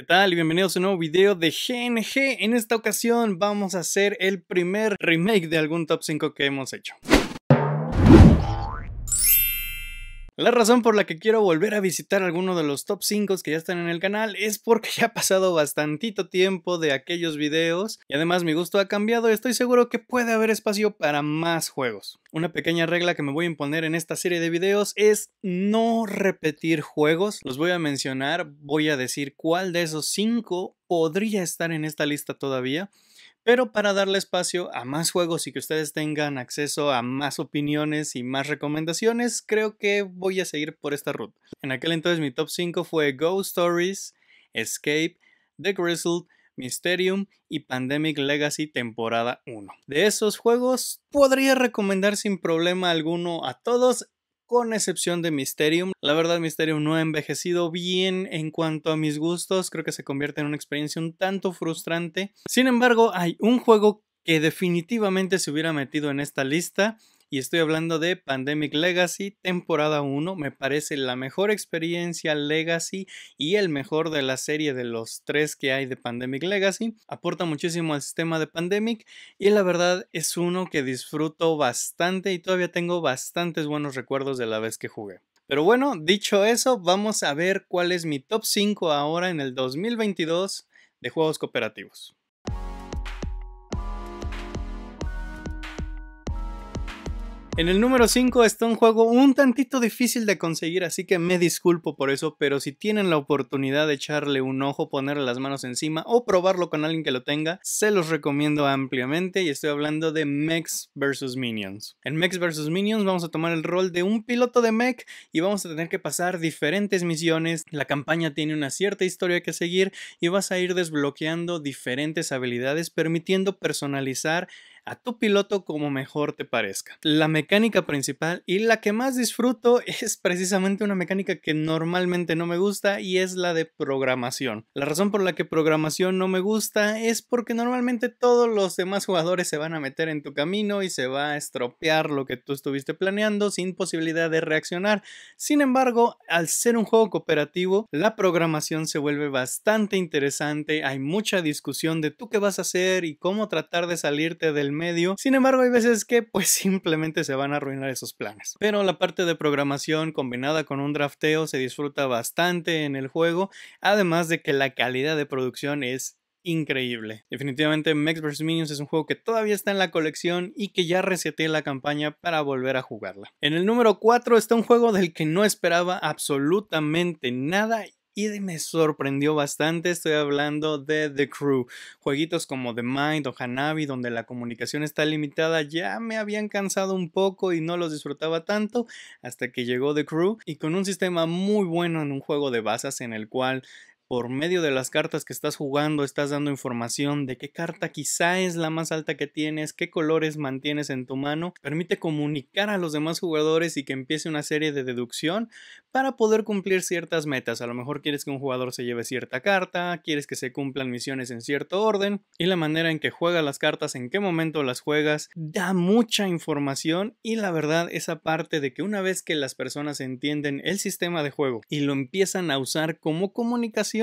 ¿Qué tal? Y Bienvenidos a un nuevo video de GNG. En esta ocasión vamos a hacer el primer remake de algún top 5 que hemos hecho. La razón por la que quiero volver a visitar alguno de los top 5 que ya están en el canal es porque ya ha pasado bastantito tiempo de aquellos videos y además mi gusto ha cambiado y estoy seguro que puede haber espacio para más juegos. Una pequeña regla que me voy a imponer en esta serie de videos es no repetir juegos. Los voy a mencionar, voy a decir cuál de esos 5 podría estar en esta lista todavía pero para darle espacio a más juegos y que ustedes tengan acceso a más opiniones y más recomendaciones, creo que voy a seguir por esta ruta. En aquel entonces mi top 5 fue Ghost Stories, Escape, The Grizzled, Mysterium y Pandemic Legacy temporada 1. De esos juegos podría recomendar sin problema alguno a todos, con excepción de Mysterium. La verdad, Mysterium no ha envejecido bien en cuanto a mis gustos, creo que se convierte en una experiencia un tanto frustrante. Sin embargo, hay un juego que definitivamente se hubiera metido en esta lista y estoy hablando de Pandemic Legacy, temporada 1. Me parece la mejor experiencia Legacy y el mejor de la serie de los tres que hay de Pandemic Legacy. Aporta muchísimo al sistema de Pandemic y la verdad es uno que disfruto bastante y todavía tengo bastantes buenos recuerdos de la vez que jugué. Pero bueno, dicho eso, vamos a ver cuál es mi top 5 ahora en el 2022 de juegos cooperativos. En el número 5 está un juego un tantito difícil de conseguir, así que me disculpo por eso, pero si tienen la oportunidad de echarle un ojo, ponerle las manos encima o probarlo con alguien que lo tenga, se los recomiendo ampliamente y estoy hablando de Mechs vs Minions. En Mechs vs Minions vamos a tomar el rol de un piloto de mech y vamos a tener que pasar diferentes misiones, la campaña tiene una cierta historia que seguir y vas a ir desbloqueando diferentes habilidades permitiendo personalizar a tu piloto como mejor te parezca. La mecánica principal y la que más disfruto es precisamente una mecánica que normalmente no me gusta y es la de programación. La razón por la que programación no me gusta es porque normalmente todos los demás jugadores se van a meter en tu camino y se va a estropear lo que tú estuviste planeando sin posibilidad de reaccionar. Sin embargo, al ser un juego cooperativo, la programación se vuelve bastante interesante, hay mucha discusión de tú qué vas a hacer y cómo tratar de salirte del medio. Sin embargo, hay veces que pues simplemente se van a arruinar esos planes. Pero la parte de programación combinada con un drafteo se disfruta bastante en el juego, además de que la calidad de producción es increíble. Definitivamente Max vs. Minions es un juego que todavía está en la colección y que ya reseté la campaña para volver a jugarla. En el número 4 está un juego del que no esperaba absolutamente nada y me sorprendió bastante. Estoy hablando de The Crew. Jueguitos como The Mind o Hanabi, donde la comunicación está limitada, ya me habían cansado un poco y no los disfrutaba tanto hasta que llegó The Crew y con un sistema muy bueno en un juego de basas en el cual por medio de las cartas que estás jugando, estás dando información de qué carta quizá es la más alta que tienes, qué colores mantienes en tu mano, permite comunicar a los demás jugadores y que empiece una serie de deducción para poder cumplir ciertas metas. A lo mejor quieres que un jugador se lleve cierta carta, quieres que se cumplan misiones en cierto orden y la manera en que juegas las cartas, en qué momento las juegas, da mucha información y la verdad esa parte de que una vez que las personas entienden el sistema de juego y lo empiezan a usar como comunicación,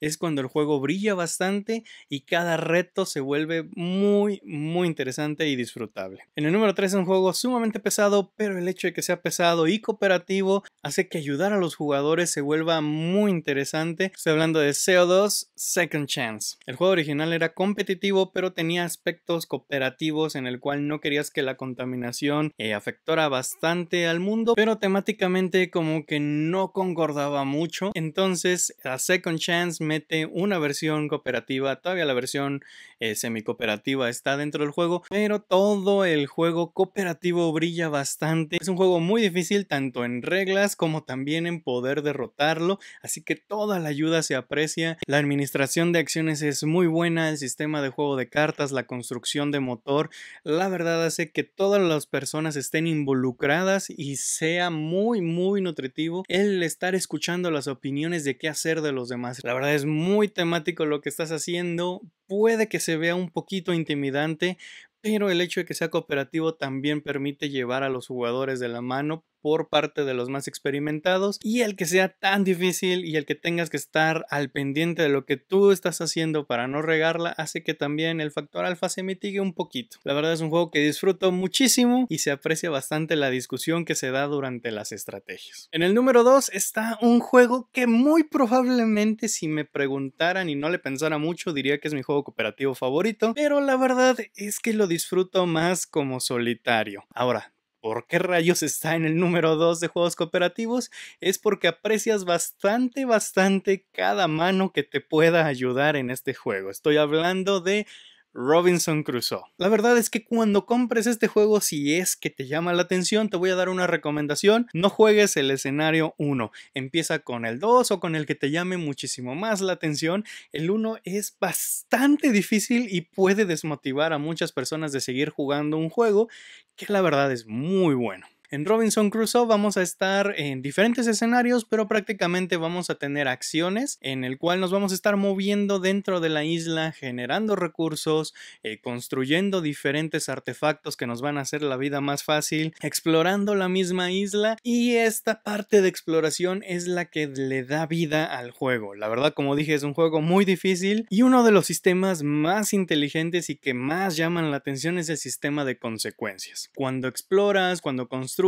es cuando el juego brilla bastante y cada reto se vuelve muy, muy interesante y disfrutable. En el número 3 es un juego sumamente pesado, pero el hecho de que sea pesado y cooperativo hace que ayudar a los jugadores se vuelva muy interesante. Estoy hablando de CO2 Second Chance. El juego original era competitivo, pero tenía aspectos cooperativos en el cual no querías que la contaminación eh, afectara bastante al mundo, pero temáticamente como que no concordaba mucho. Entonces, a Second con Chance mete una versión cooperativa, todavía la versión eh, semi-cooperativa está dentro del juego, pero todo el juego cooperativo brilla bastante. Es un juego muy difícil tanto en reglas como también en poder derrotarlo, así que toda la ayuda se aprecia. La administración de acciones es muy buena, el sistema de juego de cartas, la construcción de motor, la verdad hace que todas las personas estén involucradas y sea muy muy nutritivo el estar escuchando las opiniones de qué hacer de los la verdad es muy temático lo que estás haciendo, puede que se vea un poquito intimidante, pero el hecho de que sea cooperativo también permite llevar a los jugadores de la mano por parte de los más experimentados y el que sea tan difícil y el que tengas que estar al pendiente de lo que tú estás haciendo para no regarla hace que también el factor alfa se mitigue un poquito. La verdad es un juego que disfruto muchísimo y se aprecia bastante la discusión que se da durante las estrategias. En el número 2 está un juego que muy probablemente si me preguntaran y no le pensara mucho diría que es mi juego cooperativo favorito, pero la verdad es que lo disfruto más como solitario. Ahora, por qué rayos está en el número 2 de juegos cooperativos es porque aprecias bastante, bastante cada mano que te pueda ayudar en este juego. Estoy hablando de Robinson Crusoe. La verdad es que cuando compres este juego, si es que te llama la atención, te voy a dar una recomendación. No juegues el escenario 1. Empieza con el 2 o con el que te llame muchísimo más la atención. El 1 es bastante difícil y puede desmotivar a muchas personas de seguir jugando un juego que la verdad es muy bueno. En Robinson Crusoe vamos a estar en diferentes escenarios, pero prácticamente vamos a tener acciones en el cual nos vamos a estar moviendo dentro de la isla, generando recursos, eh, construyendo diferentes artefactos que nos van a hacer la vida más fácil, explorando la misma isla y esta parte de exploración es la que le da vida al juego. La verdad, como dije, es un juego muy difícil y uno de los sistemas más inteligentes y que más llaman la atención es el sistema de consecuencias. Cuando exploras, cuando construyes,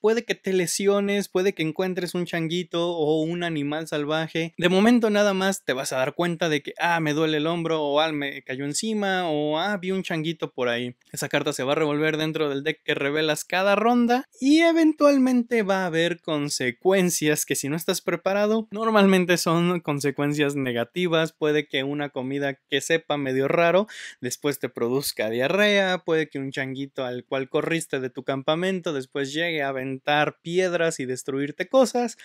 puede que te lesiones, puede que encuentres un changuito o un animal salvaje. De momento nada más te vas a dar cuenta de que, ah, me duele el hombro o ah, me cayó encima o ah, vi un changuito por ahí. Esa carta se va a revolver dentro del deck que revelas cada ronda y eventualmente va a haber consecuencias que si no estás preparado, normalmente son consecuencias negativas. Puede que una comida que sepa medio raro después te produzca diarrea, puede que un changuito al cual corriste de tu campamento después llegue a aventar piedras y destruirte cosas.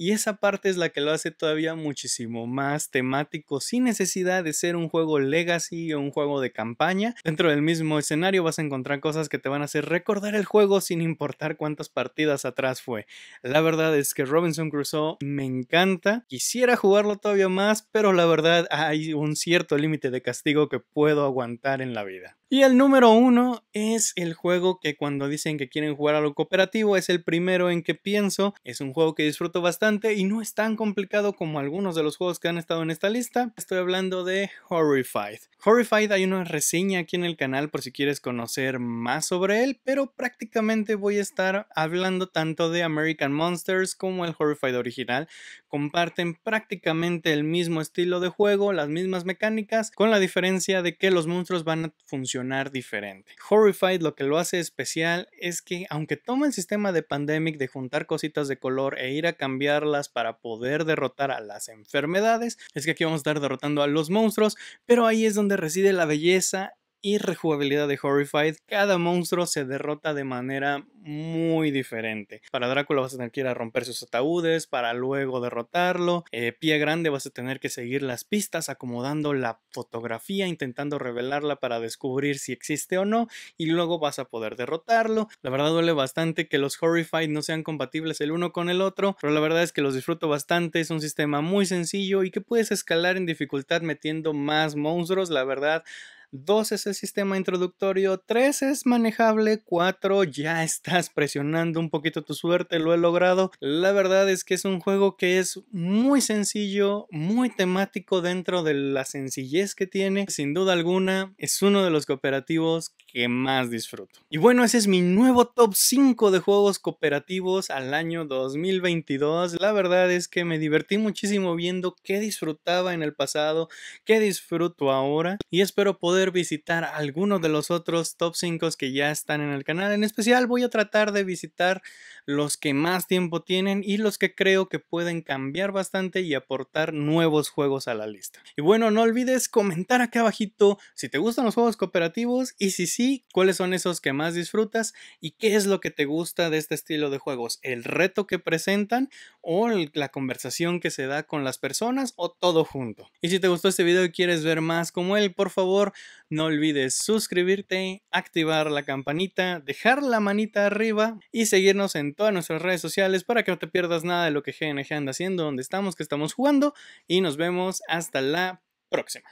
Y esa parte es la que lo hace todavía muchísimo más temático, sin necesidad de ser un juego legacy o un juego de campaña. Dentro del mismo escenario vas a encontrar cosas que te van a hacer recordar el juego sin importar cuántas partidas atrás fue. La verdad es que Robinson Crusoe me encanta. Quisiera jugarlo todavía más, pero la verdad hay un cierto límite de castigo que puedo aguantar en la vida. Y el número uno es el juego que cuando dicen que quieren jugar a lo cooperativo es el primero en que pienso. Es un juego que disfruto bastante y no es tan complicado como algunos de los juegos que han estado en esta lista. Estoy hablando de Horrified. Horrified hay una reseña aquí en el canal por si quieres conocer más sobre él, pero prácticamente voy a estar hablando tanto de American Monsters como el Horrified original. Comparten prácticamente el mismo estilo de juego, las mismas mecánicas, con la diferencia de que los monstruos van a funcionar diferente. Horrified lo que lo hace especial es que aunque toma el sistema de Pandemic de juntar cositas de color e ir a cambiarlas para poder derrotar a las enfermedades, es que aquí vamos a estar derrotando a los monstruos, pero ahí es donde donde reside la belleza y rejugabilidad de Horrified, cada monstruo se derrota de manera muy diferente. Para Drácula vas a tener que ir a romper sus ataúdes para luego derrotarlo. Eh, pie grande vas a tener que seguir las pistas acomodando la fotografía, intentando revelarla para descubrir si existe o no y luego vas a poder derrotarlo. La verdad duele bastante que los Horrified no sean compatibles el uno con el otro, pero la verdad es que los disfruto bastante. Es un sistema muy sencillo y que puedes escalar en dificultad metiendo más monstruos. La verdad 2 es el sistema introductorio, 3 es manejable, 4 ya estás presionando un poquito tu suerte, lo he logrado. La verdad es que es un juego que es muy sencillo, muy temático dentro de la sencillez que tiene. Sin duda alguna, es uno de los cooperativos que más disfruto. Y bueno, ese es mi nuevo top 5 de juegos cooperativos al año 2022. La verdad es que me divertí muchísimo viendo qué disfrutaba en el pasado, qué disfruto ahora y espero poder visitar algunos de los otros top 5 que ya están en el canal. En especial voy a tratar de visitar los que más tiempo tienen y los que creo que pueden cambiar bastante y aportar nuevos juegos a la lista. Y bueno, no olvides comentar acá abajito si te gustan los juegos cooperativos y si sí, cuáles son esos que más disfrutas y qué es lo que te gusta de este estilo de juegos, el reto que presentan o la conversación que se da con las personas o todo junto. Y si te gustó este video y quieres ver más como él, por favor no olvides suscribirte, activar la campanita, dejar la manita arriba y seguirnos en todas nuestras redes sociales para que no te pierdas nada de lo que GNG anda haciendo, dónde estamos, qué estamos jugando y nos vemos hasta la próxima.